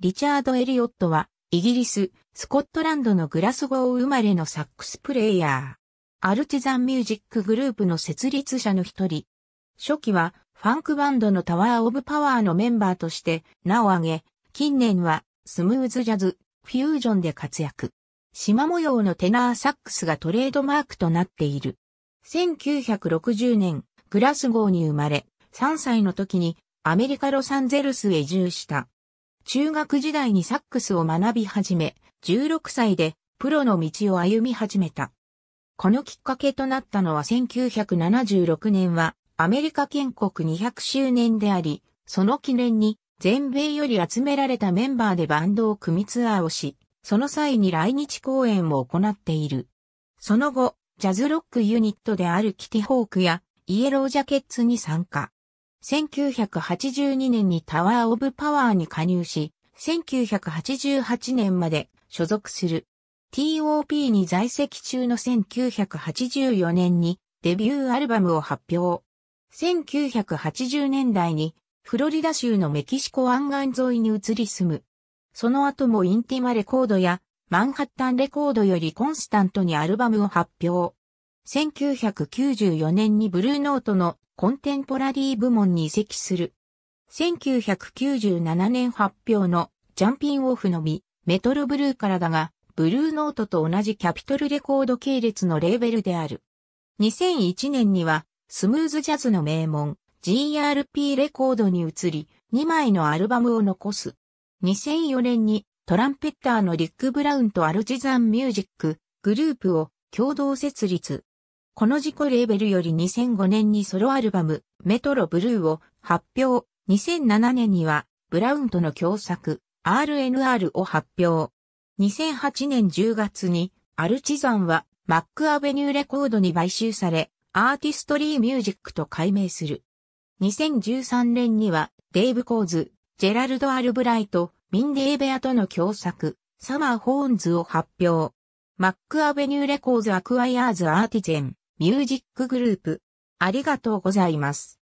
リチャード・エリオットは、イギリス、スコットランドのグラスゴー生まれのサックスプレイヤー。アルティザンミュージックグループの設立者の一人。初期は、ファンクバンドのタワー・オブ・パワーのメンバーとして名を挙げ、近年は、スムーズ・ジャズ、フュージョンで活躍。縞模様のテナーサックスがトレードマークとなっている。1960年、グラスゴーに生まれ、3歳の時にアメリカ・ロサンゼルスへ移住した。中学時代にサックスを学び始め、16歳でプロの道を歩み始めた。このきっかけとなったのは1976年はアメリカ建国200周年であり、その記念に全米より集められたメンバーでバンドを組みツアーをし、その際に来日公演を行っている。その後、ジャズロックユニットであるキティホークやイエロージャケッツに参加。1982年にタワーオブパワーに加入し、1988年まで所属する。TOP に在籍中の1984年にデビューアルバムを発表。1980年代にフロリダ州のメキシコ湾岸沿いに移り住む。その後もインティマレコードやマンハッタンレコードよりコンスタントにアルバムを発表。1994年にブルーノートのコンテンポラリー部門に移籍する。1997年発表のジャンピンオフのみ、メトロブルーからだが、ブルーノートと同じキャピトルレコード系列のレーベルである。2001年には、スムーズジャズの名門、GRP レコードに移り、2枚のアルバムを残す。2004年に、トランペッターのリック・ブラウンとアルジザンミュージックグループを共同設立。この事故レーベルより2005年にソロアルバム、メトロブルーを発表。2007年には、ブラウンとの共作、RNR を発表。2008年10月に、アルチザンは、マックアベニューレコードに買収され、アーティストリーミュージックと改名する。2013年には、デイブ・コーズ、ジェラルド・アルブライト、ミンデーベアとの共作、サマー・ホーンズを発表。マックアベニューレコーズ・アクワイアーズ・アーティゼン。ミュージックグループ。ありがとうございます。